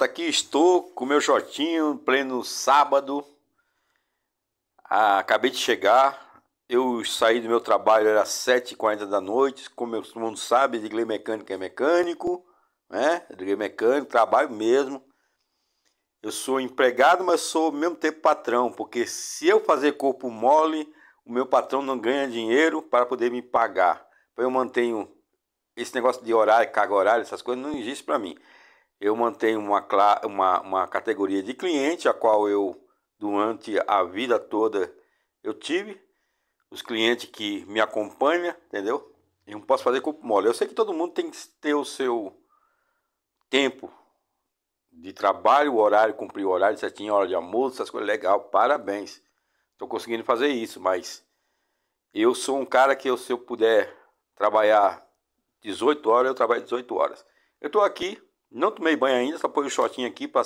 Tá aqui estou com meu shortinho, pleno sábado. Ah, acabei de chegar. Eu saí do meu trabalho, era 7h40 da noite. Como todo mundo sabe, desliguei mecânico é mecânico. Né? Desliguei mecânico, trabalho mesmo. Eu sou empregado, mas sou ao mesmo tempo patrão. Porque se eu fazer corpo mole, o meu patrão não ganha dinheiro para poder me pagar. Então, eu mantenho esse negócio de horário, carga horário essas coisas, não existe para mim eu mantenho uma, uma, uma categoria de cliente, a qual eu, durante a vida toda, eu tive. Os clientes que me acompanham, entendeu? Eu não posso fazer corpo mole. Eu sei que todo mundo tem que ter o seu tempo de trabalho, horário, cumprir o horário certinho, hora de almoço, essas coisas legal, parabéns. Estou conseguindo fazer isso, mas eu sou um cara que eu, se eu puder trabalhar 18 horas, eu trabalho 18 horas. Eu estou aqui não tomei banho ainda, só põe o shortinho aqui para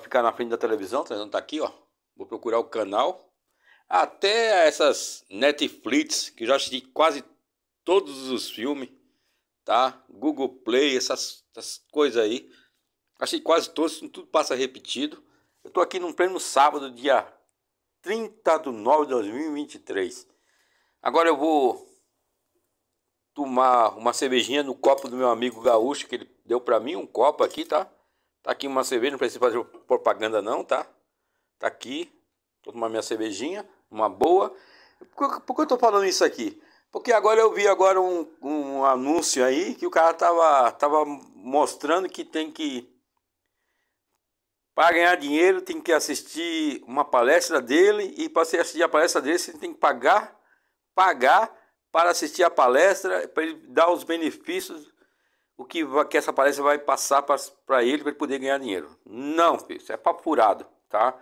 ficar na frente da televisão. A televisão tá aqui, ó. Vou procurar o canal. Até essas Netflix, que já assisti quase todos os filmes, tá? Google Play, essas, essas coisas aí. Achei quase todos, tudo passa repetido. Eu tô aqui num pleno sábado, dia 30 de nove de 2023. Agora eu vou tomar uma cervejinha no copo do meu amigo gaúcho, que ele Deu para mim um copo aqui, tá? Tá aqui uma cerveja, não precisa fazer propaganda não, tá? Tá aqui, vou tomando minha cervejinha, uma boa. Por, por que eu tô falando isso aqui? Porque agora eu vi agora um, um anúncio aí que o cara tava, tava mostrando que tem que... Para ganhar dinheiro tem que assistir uma palestra dele e para assistir a palestra dele você tem que pagar, pagar para assistir a palestra, para ele dar os benefícios o que, que essa palestra vai passar para ele para ele poder ganhar dinheiro. Não, filho, isso é papo furado, tá?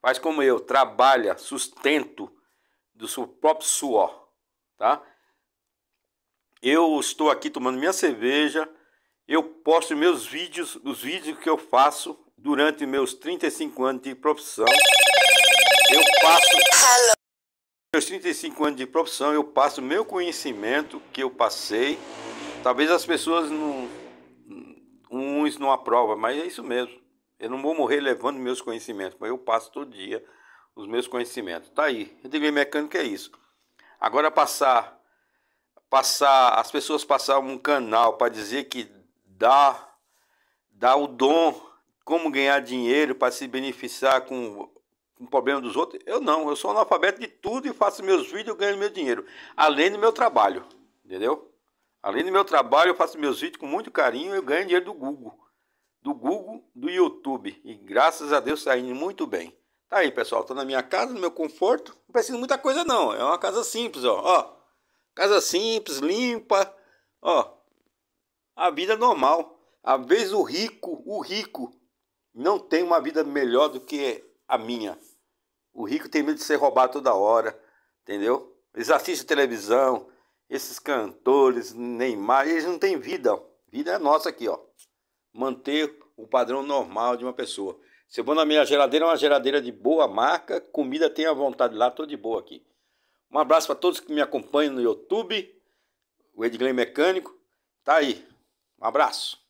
Faz como eu, trabalha, sustento do seu próprio suor, tá? Eu estou aqui tomando minha cerveja, eu posto meus vídeos, os vídeos que eu faço durante meus 35 anos de profissão. Eu passo meus 35 anos de profissão, eu passo meu conhecimento que eu passei Talvez as pessoas não. Uns não aprovam, mas é isso mesmo. Eu não vou morrer levando meus conhecimentos, mas eu passo todo dia os meus conhecimentos. Tá aí. Engenharia mecânica é isso. Agora passar passar as pessoas passar um canal para dizer que dá dá o dom como ganhar dinheiro para se beneficiar com o problema dos outros. Eu não, eu sou analfabeto de tudo e faço meus vídeos, ganho meu dinheiro, além do meu trabalho, entendeu? Além do meu trabalho, eu faço meus vídeos com muito carinho e eu ganho dinheiro do Google. Do Google, do YouTube. E graças a Deus saindo tá muito bem. Tá aí, pessoal. Tô tá na minha casa, no meu conforto. Não preciso muita coisa, não. É uma casa simples, ó. ó casa simples, limpa. Ó. A vida é normal. Às vezes o rico, o rico, não tem uma vida melhor do que a minha. O rico tem medo de ser roubado toda hora. Entendeu? Eles assistem televisão esses cantores, Neymar, eles não têm vida. Vida é nossa aqui, ó. Manter o padrão normal de uma pessoa. Se eu vou na minha geladeira, é uma geladeira de boa marca, comida tem à vontade lá, tô de boa aqui. Um abraço para todos que me acompanham no YouTube, o Edgley Mecânico. Tá aí. Um abraço.